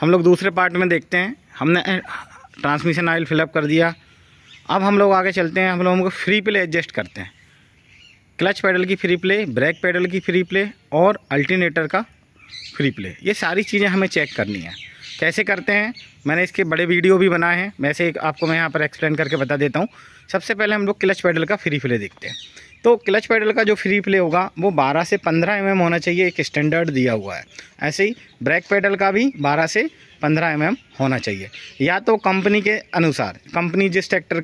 हम लोग दूसरे पार्ट में देखते हैं हमने ट्रांसमिशन ऑयल फिलअप कर दिया अब हम लोग आगे चलते हैं हम लोग हमको फ्री प्ले एडजस्ट करते हैं क्लच पैडल की फ्री प्ले ब्रेक पैडल की फ्री प्ले और अल्टीनेटर का फ्री प्ले ये सारी चीज़ें हमें चेक करनी है कैसे करते हैं मैंने इसके बड़े वीडियो भी बनाए हैं वैसे एक आपको मैं यहाँ पर एक्सप्लेन करके बता देता हूँ सबसे पहले हम लोग क्लच पैडल का फ्री प्ले देखते हैं तो क्लच पेडल का जो फ्री प्ले होगा वो 12 से 15 एम mm होना चाहिए एक स्टैंडर्ड दिया हुआ है ऐसे ही ब्रेक पेडल का भी 12 से 15 एम mm होना चाहिए या तो कंपनी के अनुसार कंपनी जिस ट्रैक्टर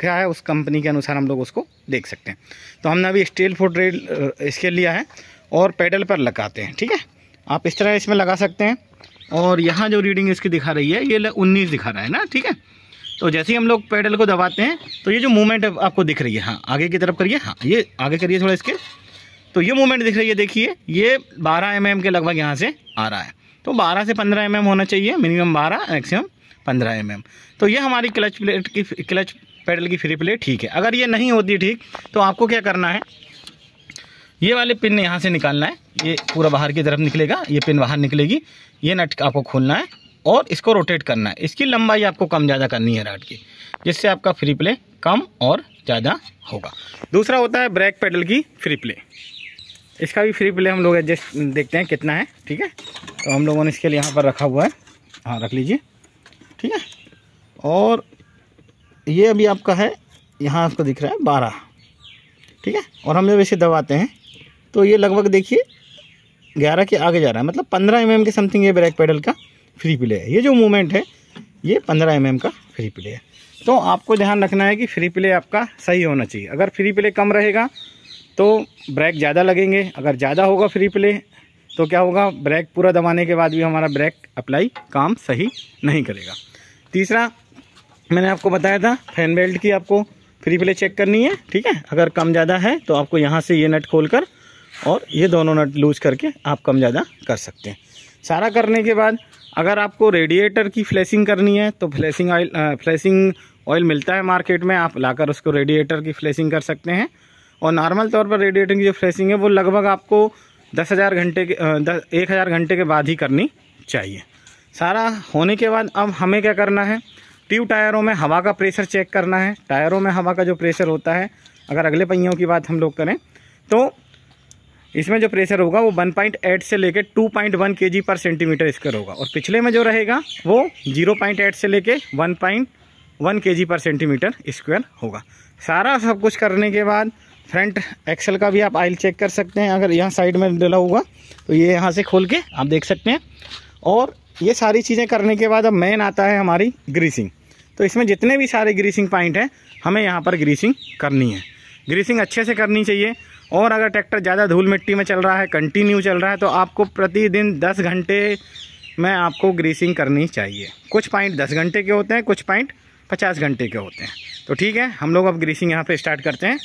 क्या है उस कंपनी के अनुसार हम लोग उसको देख सकते हैं तो हमने अभी स्टील फुट रेल इसके लिया है और पेडल पर लगाते हैं ठीक है आप इस तरह इसमें लगा सकते हैं और यहाँ जो रीडिंग इसकी दिखा रही है ये उन्नीस दिखा रहा है ना ठीक है तो जैसे ही हम लोग पेडल को दबाते हैं तो ये जो मूवमेंट आपको दिख रही है हाँ आगे की तरफ करिए हाँ ये आगे करिए थोड़ा इसके तो ये मूवमेंट दिख रही है देखिए ये 12 एम mm के लगभग यहाँ से आ रहा है तो 12 से 15 एम mm होना चाहिए मिनिमम 12 मैक्सिमम 15 एम mm. तो ये हमारी क्लच प्लेट की क्लच पेडल की फ्री प्लेट ठीक है अगर ये नहीं होती ठीक तो आपको क्या करना है ये वाले पिन यहाँ से निकालना है ये पूरा बाहर की तरफ निकलेगा ये पिन बाहर निकलेगी ये नट आपको खोलना है और इसको रोटेट करना है इसकी लंबाई आपको कम ज़्यादा करनी है राड की जिससे आपका फ्री प्ले कम और ज़्यादा होगा दूसरा होता है ब्रेक पेडल की फ्री प्ले इसका भी फ्री प्ले हम लोग एडजस्ट देखते हैं कितना है ठीक है तो हम लोगों ने इसके लिए यहाँ पर रखा हुआ है हाँ रख लीजिए ठीक है और ये अभी आपका है यहाँ आपको दिख रहा है बारह ठीक है और हम जब इसे दबाते हैं तो ये लगभग देखिए ग्यारह के आगे जा रहा है मतलब पंद्रह एम के समथिंग ये ब्रेक पेडल का फ्री प्ले है ये जो मूवमेंट है ये पंद्रह एम mm का फ्री प्ले है तो आपको ध्यान रखना है कि फ्री प्ले आपका सही होना चाहिए अगर फ्री प्ले कम रहेगा तो ब्रेक ज़्यादा लगेंगे अगर ज़्यादा होगा फ्री प्ले तो क्या होगा ब्रेक पूरा दबाने के बाद भी हमारा ब्रेक अप्लाई काम सही नहीं करेगा तीसरा मैंने आपको बताया था फैन बेल्ट की आपको फ्री प्ले चेक करनी है ठीक है अगर कम ज़्यादा है तो आपको यहाँ से ये नट खोल कर और ये दोनों नट लूज करके आप कम ज़्यादा कर सकते हैं सारा करने के बाद अगर आपको रेडिएटर की फ्लैशिंग करनी है तो फ्लैशिंग ऑयल फ्लैशिंग ऑयल मिलता है मार्केट में आप लाकर उसको रेडिएटर की फ्लैशिंग कर सकते हैं और नॉर्मल तौर पर रेडिएटर की जो फ्लैशिंग है वो लगभग आपको दस हज़ार घंटे के दस एक हज़ार घंटे के बाद ही करनी चाहिए सारा होने के बाद अब हमें क्या करना है ट्यूब टायरों में हवा का प्रेशर चेक करना है टायरों में हवा का जो प्रेशर होता है अगर अगले पहियों की बात हम लोग करें तो इसमें जो प्रेशर होगा वो 1.8 से लेके 2.1 पॉइंट पर सेंटीमीटर स्क्वायर होगा और पिछले में जो रहेगा वो 0.8 से लेके 1.1 पॉइंट पर सेंटीमीटर स्क्वायर होगा सारा सब कुछ करने के बाद फ्रंट एक्सल का भी आप आयल चेक कर सकते हैं अगर यहाँ साइड में डला होगा तो ये यहाँ से खोल के आप देख सकते हैं और ये सारी चीज़ें करने के बाद अब मेन आता है हमारी ग्रीसिंग तो इसमें जितने भी सारे ग्रीसिंग पॉइंट हैं हमें यहाँ पर ग्रीसिंग करनी है ग्रीसिंग अच्छे से करनी चाहिए और अगर ट्रैक्टर ज़्यादा धूल मिट्टी में चल रहा है कंटिन्यू चल रहा है तो आपको प्रतिदिन दस घंटे में आपको ग्रीसिंग करनी चाहिए कुछ पॉइंट दस घंटे के होते हैं कुछ पॉइंट पचास घंटे के होते हैं तो ठीक है हम लोग अब ग्रीसिंग यहाँ पर स्टार्ट करते हैं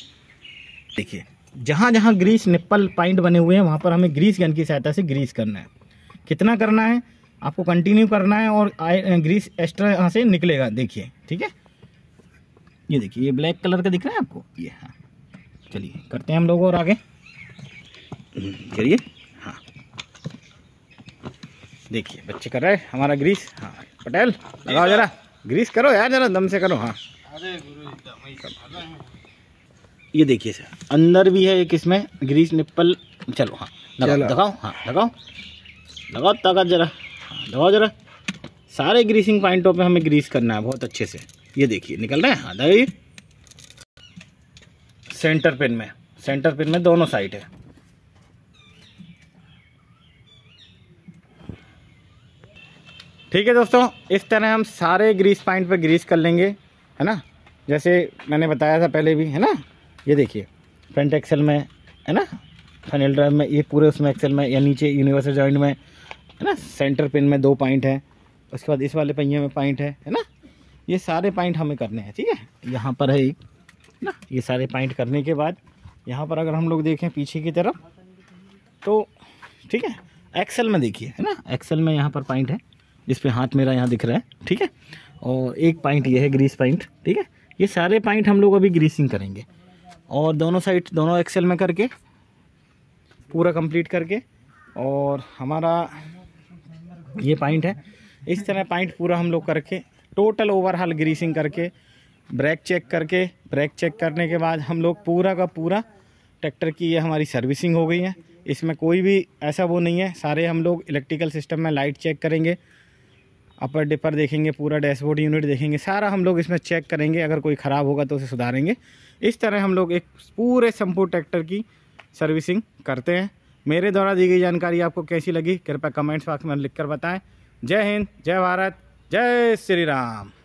देखिए जहाँ जहाँ ग्रीस निप्पल पॉइंट बने हुए हैं वहाँ पर हमें ग्रीस गन की सहायता से ग्रीस करना है कितना करना है आपको कंटिन्यू करना है और ग्रीस एक्स्ट्रा यहाँ से निकलेगा देखिए ठीक है ये देखिए ये ब्लैक कलर का दिख रहा है आपको ये हाँ चलिए करते हैं हम लोग और आगे चलिए हाँ देखिए बच्चे कर रहे हैं हमारा ग्रीस हाँ पटेल लगाओ जरा ग्रीस करो यार जरा दम से करो हाँ ये देखिए सर अंदर भी है एक इसमें ग्रीस निप्पल चलो हाँ लगाओ हाँ लगाओ लगाओ ताकत जरा हाँ, लगाओ जरा सारे ग्रीसिंग पॉइंटों पे हमें ग्रीस करना है बहुत अच्छे से ये देखिए निकल रहे हैं हाँ दाई सेंटर पिन में सेंटर पिन में दोनों साइड है ठीक है दोस्तों इस तरह हम सारे ग्रीस पॉइंट पे ग्रीस कर लेंगे है ना जैसे मैंने बताया था पहले भी है ना ये देखिए फ्रंट एक्सेल में है ना फनल ड्राइव में ये पूरे उसमें एक्सेल में या नीचे यूनिवर्सल जॉइंट में है ना सेंटर पिन में दो पॉइंट है उसके बाद इस वाले पहिए में पॉइंट है है ना ये सारे पॉइंट हमें करने हैं ठीक है यहाँ पर है एक ना ये सारे पॉइंट करने के बाद यहाँ पर अगर हम लोग देखें पीछे की तरफ तो ठीक है एक्सेल में देखिए है ना एक्सेल में यहाँ पर पॉइंट है जिस पे हाथ मेरा यहाँ दिख रहा है ठीक है और एक पॉइंट ये है ग्रीस पॉइंट ठीक है ये सारे पॉइंट हम लोग अभी ग्रीसिंग करेंगे और दोनों साइड दोनों एक्सेल में करके पूरा कंप्लीट करके और हमारा ये पॉइंट है इस तरह पॉइंट पूरा हम लोग करके टोटल ओवरऑल ग्रीसिंग करके ब्रेक चेक करके ब्रेक चेक करने के बाद हम लोग पूरा का पूरा ट्रैक्टर की ये हमारी सर्विसिंग हो गई है इसमें कोई भी ऐसा वो नहीं है सारे हम लोग इलेक्ट्रिकल सिस्टम में लाइट चेक करेंगे अपर डिपर देखेंगे पूरा डैशबोर्ड यूनिट देखेंगे सारा हम लोग इसमें चेक करेंगे अगर कोई ख़राब होगा तो उसे सुधारेंगे इस तरह हम लोग एक पूरे संपूर्ण ट्रैक्टर की सर्विसिंग करते हैं मेरे द्वारा दी गई जानकारी आपको कैसी लगी कृपया कमेंट्स बॉक्स में लिखकर बताएं जय हिंद जय भारत जय श्री राम